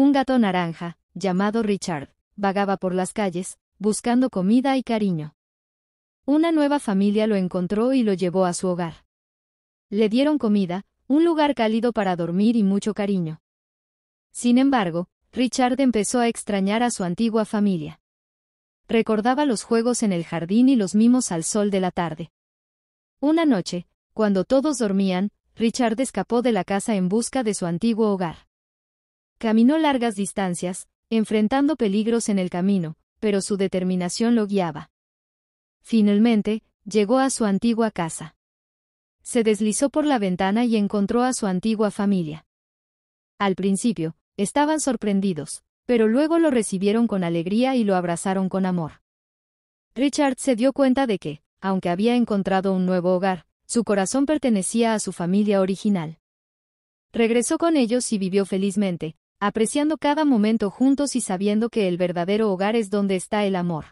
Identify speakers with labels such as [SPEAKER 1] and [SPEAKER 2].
[SPEAKER 1] Un gato naranja, llamado Richard, vagaba por las calles, buscando comida y cariño. Una nueva familia lo encontró y lo llevó a su hogar. Le dieron comida, un lugar cálido para dormir y mucho cariño. Sin embargo, Richard empezó a extrañar a su antigua familia. Recordaba los juegos en el jardín y los mimos al sol de la tarde. Una noche, cuando todos dormían, Richard escapó de la casa en busca de su antiguo hogar. Caminó largas distancias, enfrentando peligros en el camino, pero su determinación lo guiaba. Finalmente, llegó a su antigua casa. Se deslizó por la ventana y encontró a su antigua familia. Al principio, estaban sorprendidos, pero luego lo recibieron con alegría y lo abrazaron con amor. Richard se dio cuenta de que, aunque había encontrado un nuevo hogar, su corazón pertenecía a su familia original. Regresó con ellos y vivió felizmente, apreciando cada momento juntos y sabiendo que el verdadero hogar es donde está el amor.